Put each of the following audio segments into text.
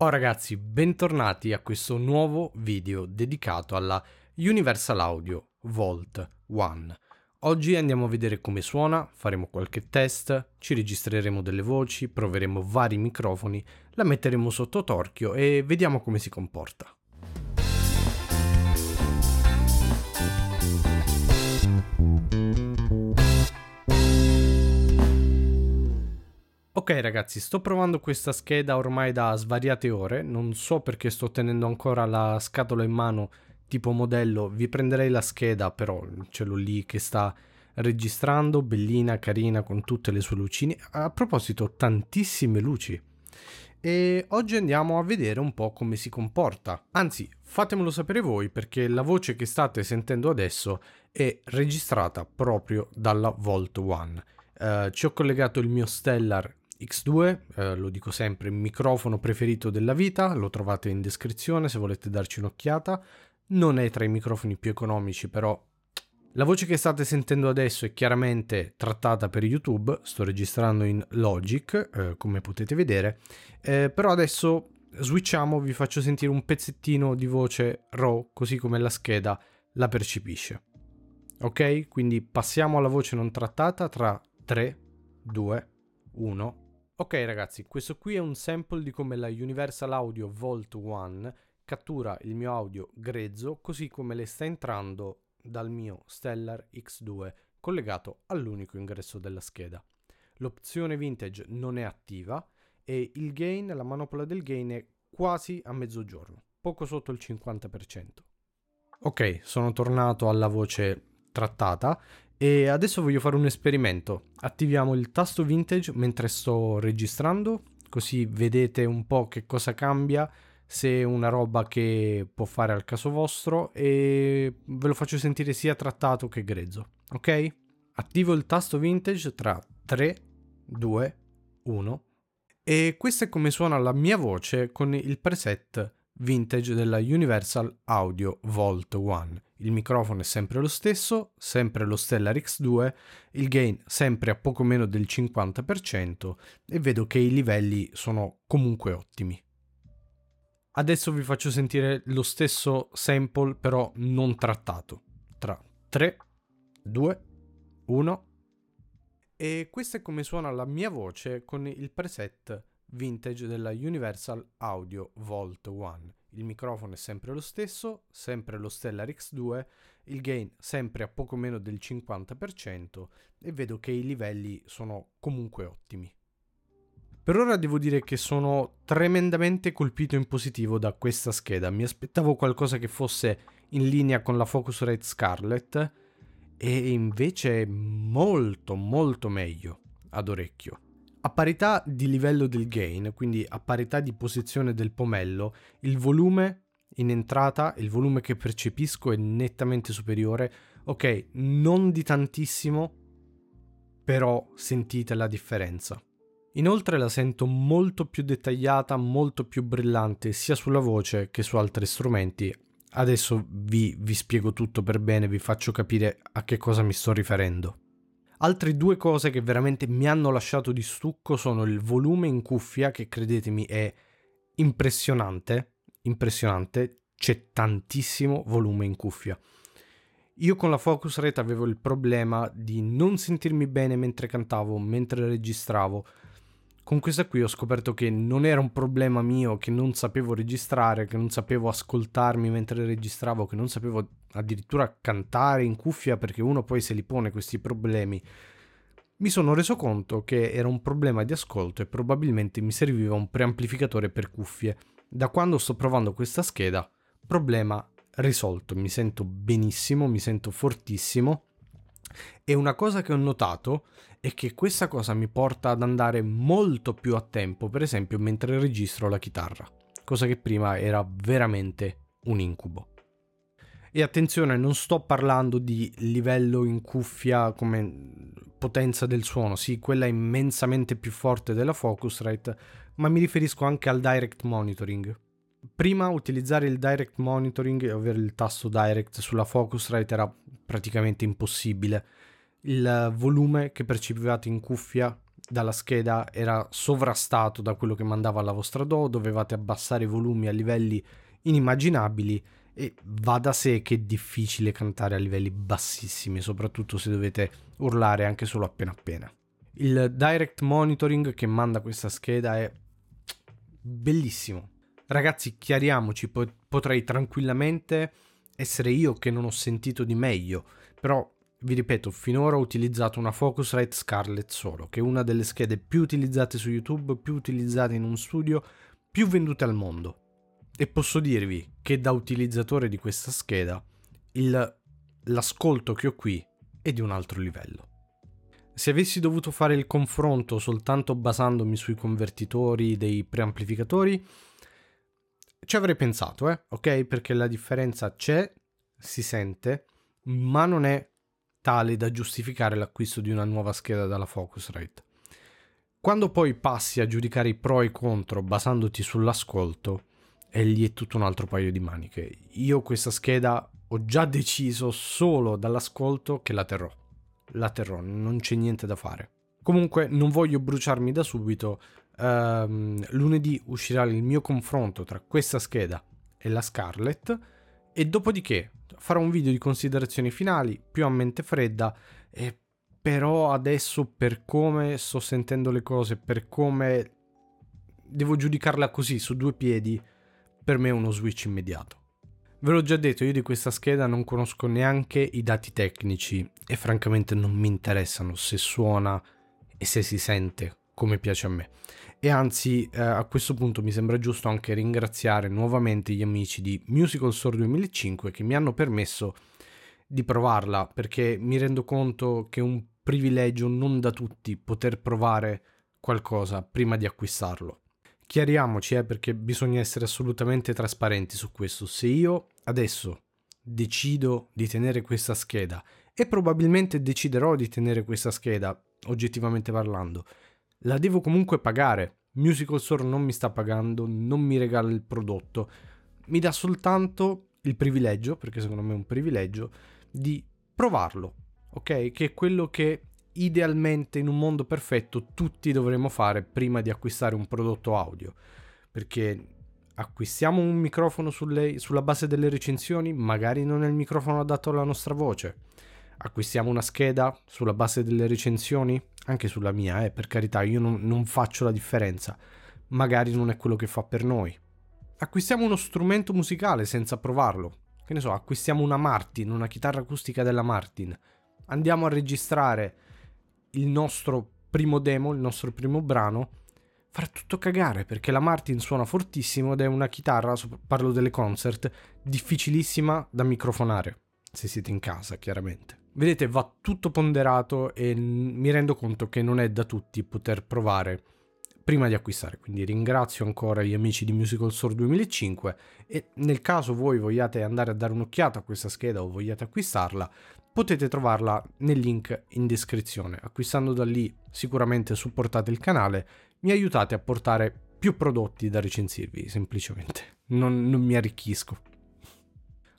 Oh ragazzi, bentornati a questo nuovo video dedicato alla Universal Audio Volt One. Oggi andiamo a vedere come suona, faremo qualche test, ci registreremo delle voci, proveremo vari microfoni, la metteremo sotto torchio e vediamo come si comporta. Ok ragazzi, sto provando questa scheda ormai da svariate ore, non so perché sto tenendo ancora la scatola in mano tipo modello, vi prenderei la scheda però ce l'ho lì che sta registrando, bellina, carina, con tutte le sue lucine. A proposito, tantissime luci. E oggi andiamo a vedere un po' come si comporta. Anzi, fatemelo sapere voi perché la voce che state sentendo adesso è registrata proprio dalla Volt One. Eh, ci ho collegato il mio Stellar X2, eh, lo dico sempre, microfono preferito della vita, lo trovate in descrizione se volete darci un'occhiata. Non è tra i microfoni più economici, però la voce che state sentendo adesso è chiaramente trattata per YouTube, sto registrando in Logic, eh, come potete vedere, eh, però adesso switchiamo, vi faccio sentire un pezzettino di voce RAW, così come la scheda la percepisce. Ok? Quindi passiamo alla voce non trattata tra 3, 2, 1. Ok ragazzi, questo qui è un sample di come la Universal Audio Volt 1 cattura il mio audio grezzo così come le sta entrando dal mio Stellar X2 collegato all'unico ingresso della scheda. L'opzione vintage non è attiva e il gain, la manopola del gain è quasi a mezzogiorno, poco sotto il 50%. Ok, sono tornato alla voce trattata e adesso voglio fare un esperimento. Attiviamo il tasto vintage mentre sto registrando, così vedete un po' che cosa cambia, se è una roba che può fare al caso vostro e ve lo faccio sentire sia trattato che grezzo, ok? Attivo il tasto vintage tra 3, 2, 1 e questo è come suona la mia voce con il preset vintage della Universal Audio Volt 1 il microfono è sempre lo stesso, sempre lo Stellar X2, il gain sempre a poco meno del 50% e vedo che i livelli sono comunque ottimi. Adesso vi faccio sentire lo stesso sample però non trattato. Tra 3, 2, 1. E questo è come suona la mia voce con il preset vintage della Universal Audio Volt 1 il microfono è sempre lo stesso, sempre lo Stellar X2, il gain sempre a poco meno del 50% e vedo che i livelli sono comunque ottimi. Per ora devo dire che sono tremendamente colpito in positivo da questa scheda, mi aspettavo qualcosa che fosse in linea con la Focusrite Scarlett e invece è molto molto meglio ad orecchio. A parità di livello del gain, quindi a parità di posizione del pomello, il volume in entrata, il volume che percepisco è nettamente superiore. Ok, non di tantissimo, però sentite la differenza. Inoltre la sento molto più dettagliata, molto più brillante sia sulla voce che su altri strumenti. Adesso vi, vi spiego tutto per bene, vi faccio capire a che cosa mi sto riferendo. Altre due cose che veramente mi hanno lasciato di stucco sono il volume in cuffia, che credetemi è impressionante, impressionante, c'è tantissimo volume in cuffia. Io con la Focusrite avevo il problema di non sentirmi bene mentre cantavo, mentre registravo, con questa qui ho scoperto che non era un problema mio, che non sapevo registrare, che non sapevo ascoltarmi mentre registravo, che non sapevo addirittura cantare in cuffia perché uno poi se li pone questi problemi. Mi sono reso conto che era un problema di ascolto e probabilmente mi serviva un preamplificatore per cuffie. Da quando sto provando questa scheda, problema risolto, mi sento benissimo, mi sento fortissimo e una cosa che ho notato è che questa cosa mi porta ad andare molto più a tempo, per esempio mentre registro la chitarra, cosa che prima era veramente un incubo. E attenzione, non sto parlando di livello in cuffia come potenza del suono, sì, quella immensamente più forte della Focusrite, ma mi riferisco anche al direct monitoring, Prima utilizzare il direct monitoring, ovvero il tasto direct sulla Focusrite era praticamente impossibile. Il volume che percepivate in cuffia dalla scheda era sovrastato da quello che mandava la vostra DO, dovevate abbassare i volumi a livelli inimmaginabili e va da sé che è difficile cantare a livelli bassissimi, soprattutto se dovete urlare anche solo appena appena. Il direct monitoring che manda questa scheda è bellissimo, Ragazzi, chiariamoci, potrei tranquillamente essere io che non ho sentito di meglio, però vi ripeto, finora ho utilizzato una Focusrite Scarlett solo, che è una delle schede più utilizzate su YouTube, più utilizzate in un studio, più vendute al mondo. E posso dirvi che da utilizzatore di questa scheda il, l'ascolto che ho qui è di un altro livello. Se avessi dovuto fare il confronto soltanto basandomi sui convertitori dei preamplificatori, ci avrei pensato, eh, ok? Perché la differenza c'è, si sente, ma non è tale da giustificare l'acquisto di una nuova scheda dalla Focusrite. Quando poi passi a giudicare i pro e i contro basandoti sull'ascolto, e lì è tutto un altro paio di maniche. Io questa scheda ho già deciso solo dall'ascolto che la terrò. La terrò, non c'è niente da fare. Comunque non voglio bruciarmi da subito, um, lunedì uscirà il mio confronto tra questa scheda e la Scarlett e dopodiché farò un video di considerazioni finali più a mente fredda e però adesso per come sto sentendo le cose, per come devo giudicarla così su due piedi, per me è uno switch immediato. Ve l'ho già detto, io di questa scheda non conosco neanche i dati tecnici e francamente non mi interessano se suona e se si sente come piace a me. E anzi, eh, a questo punto mi sembra giusto anche ringraziare nuovamente gli amici di Musical Store 2005 che mi hanno permesso di provarla, perché mi rendo conto che è un privilegio non da tutti poter provare qualcosa prima di acquistarlo. Chiariamoci, eh, perché bisogna essere assolutamente trasparenti su questo. Se io adesso decido di tenere questa scheda e probabilmente deciderò di tenere questa scheda, oggettivamente parlando, la devo comunque pagare. Musical Store non mi sta pagando, non mi regala il prodotto, mi dà soltanto il privilegio, perché secondo me è un privilegio, di provarlo, ok? Che è quello che idealmente in un mondo perfetto tutti dovremmo fare prima di acquistare un prodotto audio, perché acquistiamo un microfono sulle, sulla base delle recensioni, magari non è il microfono adatto alla nostra voce acquistiamo una scheda sulla base delle recensioni, anche sulla mia, eh, per carità, io non, non faccio la differenza, magari non è quello che fa per noi. Acquistiamo uno strumento musicale senza provarlo, che ne so, acquistiamo una Martin, una chitarra acustica della Martin, andiamo a registrare il nostro primo demo, il nostro primo brano, farà tutto cagare perché la Martin suona fortissimo ed è una chitarra, parlo delle concert, difficilissima da microfonare, se siete in casa chiaramente. Vedete, va tutto ponderato e mi rendo conto che non è da tutti poter provare prima di acquistare, quindi ringrazio ancora gli amici di Musical Store 2005 e nel caso voi vogliate andare a dare un'occhiata a questa scheda o vogliate acquistarla, potete trovarla nel link in descrizione. Acquistando da lì sicuramente supportate il canale, mi aiutate a portare più prodotti da recensirvi, semplicemente. Non, non mi arricchisco.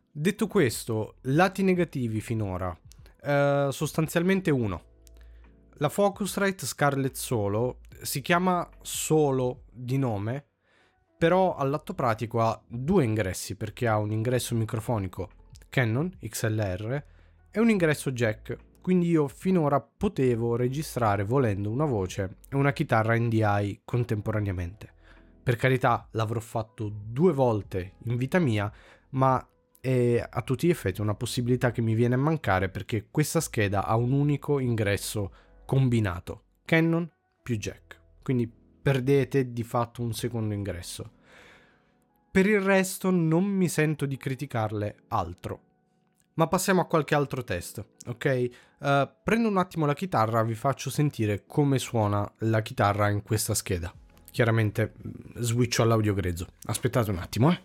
Detto questo, lati negativi finora eh, sostanzialmente uno. La Focusrite Scarlet Solo si chiama solo di nome, però all'atto pratico ha due ingressi perché ha un ingresso microfonico Canon XLR e un ingresso jack, quindi io finora potevo registrare volendo una voce e una chitarra NDI contemporaneamente. Per carità, l'avrò fatto due volte in vita mia, ma è a tutti gli effetti una possibilità che mi viene a mancare perché questa scheda ha un unico ingresso combinato, Canon più jack, quindi perdete di fatto un secondo ingresso. Per il resto non mi sento di criticarle altro. Ma passiamo a qualche altro test, ok? Uh, prendo un attimo la chitarra, vi faccio sentire come suona la chitarra in questa scheda. Chiaramente mm, switcho all'audio grezzo. Aspettate un attimo, eh.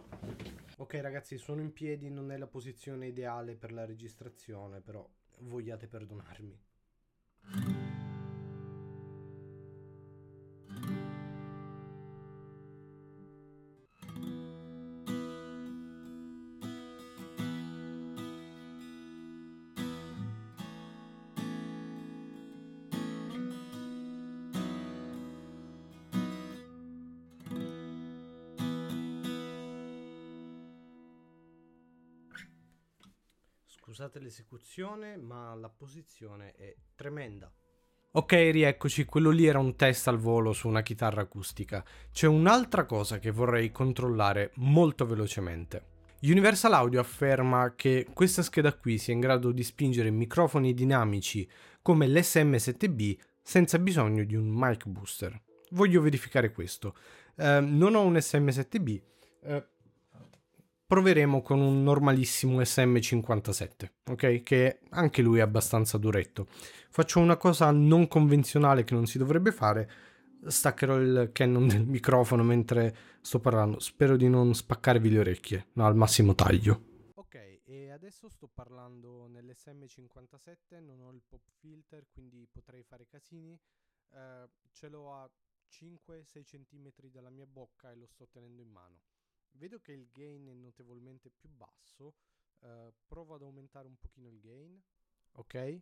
Ok ragazzi, sono in piedi, non è la posizione ideale per la registrazione, però vogliate perdonarmi. Scusate l'esecuzione, ma la posizione è tremenda. Ok, rieccoci, quello lì era un test al volo su una chitarra acustica. C'è un'altra cosa che vorrei controllare molto velocemente. Universal Audio afferma che questa scheda qui sia in grado di spingere microfoni dinamici come l'SM7B senza bisogno di un mic booster. Voglio verificare questo. Eh, non ho un SM7B, eh, proveremo con un normalissimo SM57, ok? Che anche lui è abbastanza duretto. Faccio una cosa non convenzionale che non si dovrebbe fare, staccherò il cannon del microfono mentre sto parlando, spero di non spaccarvi le orecchie, ma no, al massimo taglio. Ok, e adesso sto parlando nell'SM57, non ho il pop filter, quindi potrei fare casini. Eh, ce l'ho a 5-6 cm dalla mia bocca e lo sto tenendo in mano. Vedo che il gain è notevolmente più basso. Uh, provo ad aumentare un pochino il gain. Ok.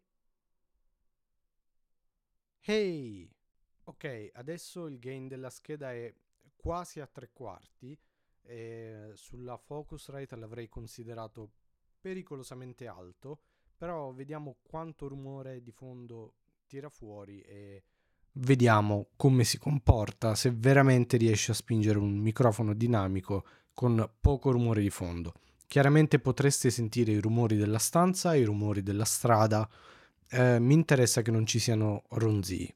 Hey! Ok, adesso il gain della scheda è quasi a tre quarti. E sulla Focusrite l'avrei considerato pericolosamente alto. Però vediamo quanto rumore di fondo tira fuori e vediamo come si comporta se veramente riesce a spingere un microfono dinamico con poco rumore di fondo. Chiaramente potreste sentire i rumori della stanza, i rumori della strada. Eh, mi interessa che non ci siano ronzii.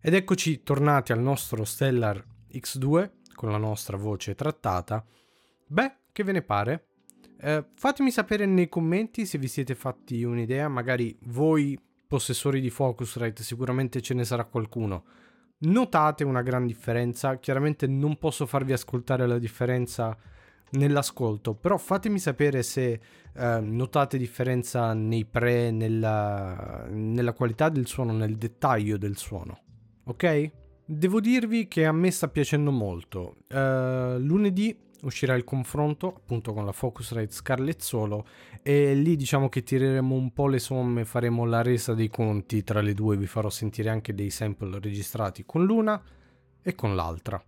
Ed eccoci tornati al nostro Stellar X2 con la nostra voce trattata. Beh, che ve ne pare? Eh, fatemi sapere nei commenti se vi siete fatti un'idea, magari voi possessori di Focusrite, sicuramente ce ne sarà qualcuno Notate una gran differenza, chiaramente non posso farvi ascoltare la differenza nell'ascolto, però fatemi sapere se eh, notate differenza nei pre, nella, nella qualità del suono, nel dettaglio del suono, ok? Devo dirvi che a me sta piacendo molto. Uh, lunedì uscirà il confronto appunto con la Focusrite Scarlezzolo e lì diciamo che tireremo un po' le somme, faremo la resa dei conti tra le due, vi farò sentire anche dei sample registrati con l'una e con l'altra.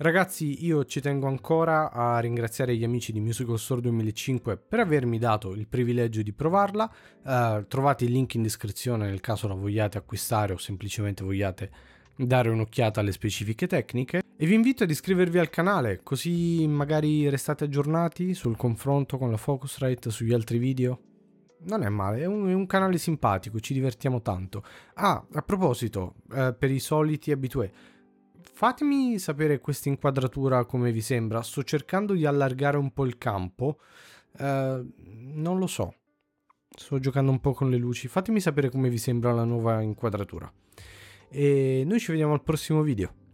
Ragazzi, io ci tengo ancora a ringraziare gli amici di Musical Store 2005 per avermi dato il privilegio di provarla. Uh, trovate il link in descrizione nel caso la vogliate acquistare o semplicemente vogliate dare un'occhiata alle specifiche tecniche. E vi invito ad iscrivervi al canale, così magari restate aggiornati sul confronto con la Focusrite sugli altri video. Non è male, è un, è un canale simpatico, ci divertiamo tanto. Ah, a proposito, eh, per i soliti abitué, fatemi sapere questa inquadratura come vi sembra. Sto cercando di allargare un po' il campo. Eh, non lo so, sto giocando un po' con le luci. Fatemi sapere come vi sembra la nuova inquadratura. E noi ci vediamo al prossimo video.